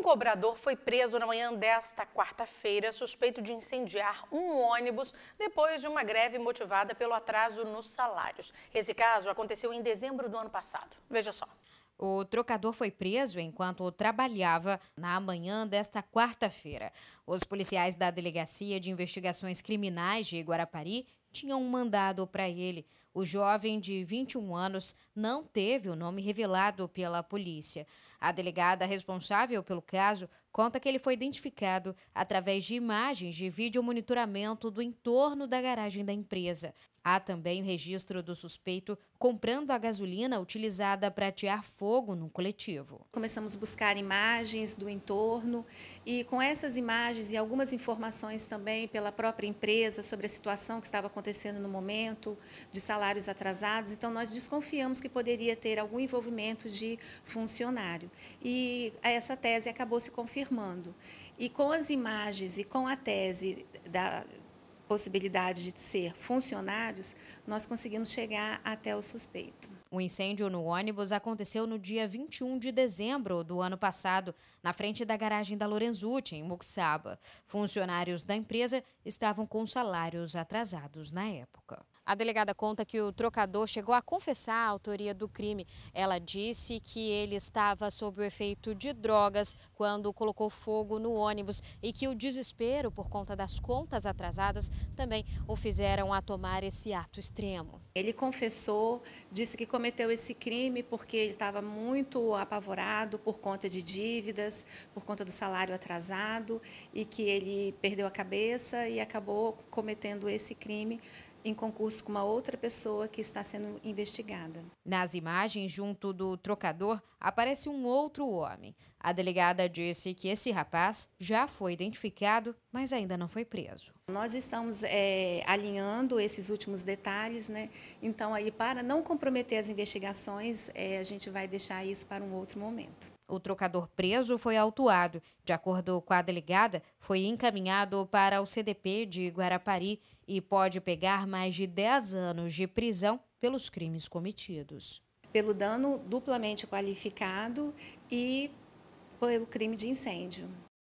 Um cobrador foi preso na manhã desta quarta-feira, suspeito de incendiar um ônibus depois de uma greve motivada pelo atraso nos salários. Esse caso aconteceu em dezembro do ano passado. Veja só. O trocador foi preso enquanto trabalhava na manhã desta quarta-feira. Os policiais da Delegacia de Investigações Criminais de Guarapari tinham um mandado para ele. O jovem de 21 anos não teve o nome revelado pela polícia. A delegada responsável pelo caso conta que ele foi identificado através de imagens de vídeo monitoramento do entorno da garagem da empresa. Há também o registro do suspeito comprando a gasolina utilizada para atear fogo no coletivo. Começamos a buscar imagens do entorno e com essas imagens e algumas informações também pela própria empresa sobre a situação que estava acontecendo no momento, de sala salários atrasados, então nós desconfiamos que poderia ter algum envolvimento de funcionário. E essa tese acabou se confirmando. E com as imagens e com a tese da possibilidade de ser funcionários, nós conseguimos chegar até o suspeito. O incêndio no ônibus aconteceu no dia 21 de dezembro do ano passado, na frente da garagem da Lorenzuti, em Muxaba. Funcionários da empresa estavam com salários atrasados na época. A delegada conta que o trocador chegou a confessar a autoria do crime. Ela disse que ele estava sob o efeito de drogas quando colocou fogo no ônibus e que o desespero por conta das contas atrasadas também o fizeram a tomar esse ato extremo. Ele confessou, disse que cometeu esse crime porque ele estava muito apavorado por conta de dívidas, por conta do salário atrasado e que ele perdeu a cabeça e acabou cometendo esse crime em concurso com uma outra pessoa que está sendo investigada. Nas imagens, junto do trocador, aparece um outro homem. A delegada disse que esse rapaz já foi identificado, mas ainda não foi preso. Nós estamos é, alinhando esses últimos detalhes, né? Então, aí, para não comprometer as investigações, é, a gente vai deixar isso para um outro momento. O trocador preso foi autuado. De acordo com a delegada, foi encaminhado para o CDP de Guarapari e pode pegar mais de 10 anos de prisão pelos crimes cometidos. Pelo dano duplamente qualificado e pelo crime de incêndio.